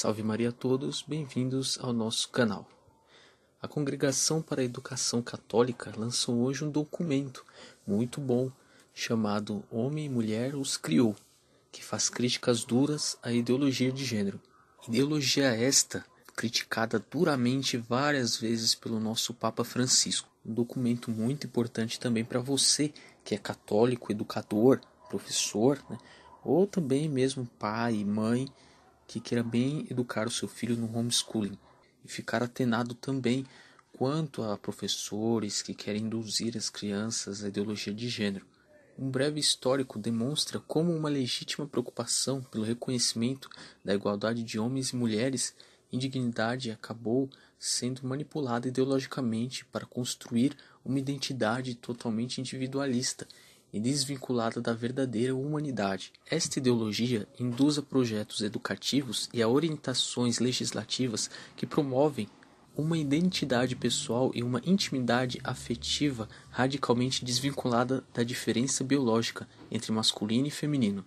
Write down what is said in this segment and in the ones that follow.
Salve Maria a todos, bem-vindos ao nosso canal. A Congregação para a Educação Católica lançou hoje um documento muito bom chamado Homem e Mulher os Criou, que faz críticas duras à ideologia de gênero. Ideologia esta criticada duramente várias vezes pelo nosso Papa Francisco. Um documento muito importante também para você que é católico, educador, professor, né? ou também mesmo pai e mãe que queira bem educar o seu filho no homeschooling e ficar atenado também quanto a professores que querem induzir as crianças à ideologia de gênero. Um breve histórico demonstra como uma legítima preocupação pelo reconhecimento da igualdade de homens e mulheres em dignidade acabou sendo manipulada ideologicamente para construir uma identidade totalmente individualista e desvinculada da verdadeira humanidade. Esta ideologia induz a projetos educativos e a orientações legislativas que promovem uma identidade pessoal e uma intimidade afetiva radicalmente desvinculada da diferença biológica entre masculino e feminino.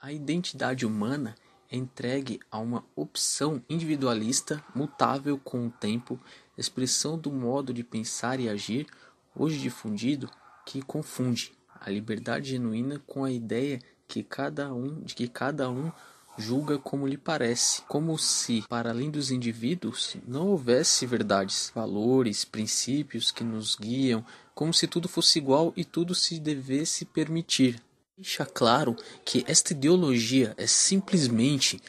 A identidade humana é entregue a uma opção individualista, mutável com o tempo, expressão do modo de pensar e agir, hoje difundido, que confunde a liberdade genuína com a ideia que cada um, de que cada um julga como lhe parece, como se, para além dos indivíduos, não houvesse verdades, valores, princípios que nos guiam, como se tudo fosse igual e tudo se devesse permitir. Deixa claro que esta ideologia é simplesmente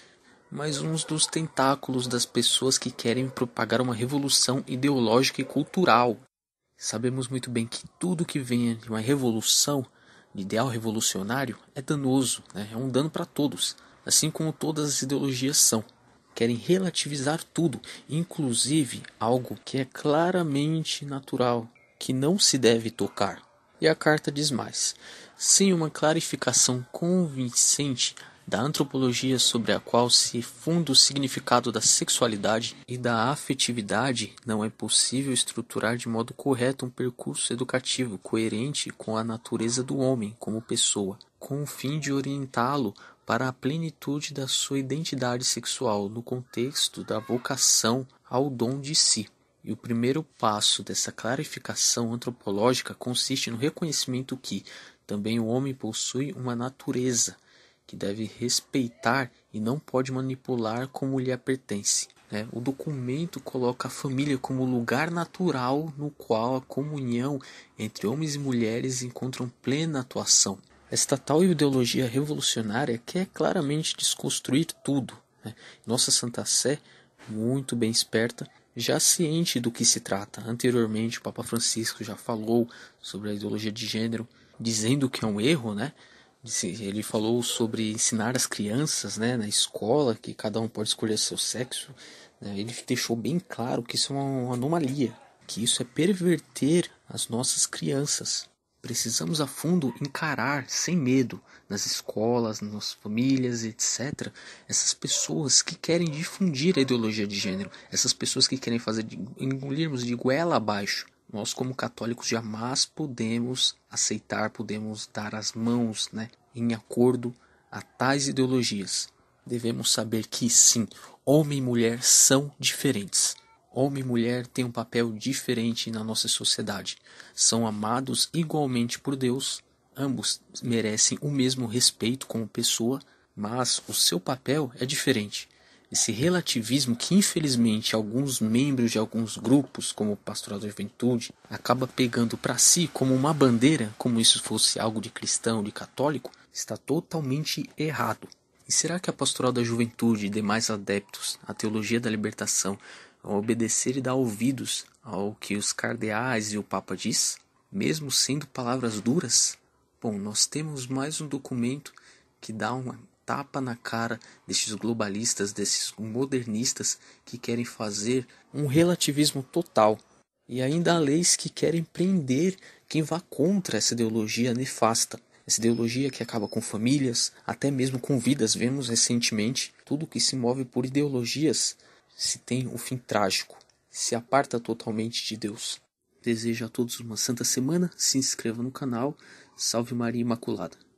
mais um dos tentáculos das pessoas que querem propagar uma revolução ideológica e cultural. Sabemos muito bem que tudo que venha de uma revolução, de ideal revolucionário, é danoso, né? é um dano para todos, assim como todas as ideologias são. Querem relativizar tudo, inclusive algo que é claramente natural, que não se deve tocar. E a carta diz mais: sem uma clarificação convincente da antropologia sobre a qual se funda o significado da sexualidade e da afetividade, não é possível estruturar de modo correto um percurso educativo coerente com a natureza do homem como pessoa, com o fim de orientá-lo para a plenitude da sua identidade sexual no contexto da vocação ao dom de si. E o primeiro passo dessa clarificação antropológica consiste no reconhecimento que também o homem possui uma natureza que deve respeitar e não pode manipular como lhe pertence. Né? O documento coloca a família como lugar natural no qual a comunhão entre homens e mulheres encontram plena atuação. Esta tal ideologia revolucionária quer é claramente desconstruir tudo. Né? Nossa Santa Sé, muito bem esperta, já ciente do que se trata. Anteriormente, o Papa Francisco já falou sobre a ideologia de gênero, dizendo que é um erro, né? ele falou sobre ensinar as crianças né, na escola que cada um pode escolher seu sexo. Né, ele deixou bem claro que isso é uma anomalia, que isso é perverter as nossas crianças. Precisamos a fundo encarar sem medo nas escolas, nas famílias, etc. Essas pessoas que querem difundir a ideologia de gênero, essas pessoas que querem fazer engolirmos de goela abaixo nós como católicos jamais podemos aceitar, podemos dar as mãos, né, em acordo a tais ideologias. Devemos saber que sim, homem e mulher são diferentes. Homem e mulher têm um papel diferente na nossa sociedade. São amados igualmente por Deus, ambos merecem o mesmo respeito como pessoa, mas o seu papel é diferente esse relativismo que infelizmente alguns membros de alguns grupos, como o Pastoral da Juventude, acaba pegando para si como uma bandeira, como isso fosse algo de cristão, de católico, está totalmente errado. E será que a Pastoral da Juventude e demais adeptos à teologia da libertação vão obedecer e dar ouvidos ao que os cardeais e o Papa diz, mesmo sendo palavras duras? Bom, nós temos mais um documento que dá uma tapa na cara desses globalistas, desses modernistas que querem fazer um relativismo total. E ainda há leis que querem prender quem vá contra essa ideologia nefasta. Essa ideologia que acaba com famílias, até mesmo com vidas. Vemos recentemente tudo que se move por ideologias se tem um fim trágico, se aparta totalmente de Deus. Desejo a todos uma santa semana, se inscreva no canal. Salve Maria Imaculada.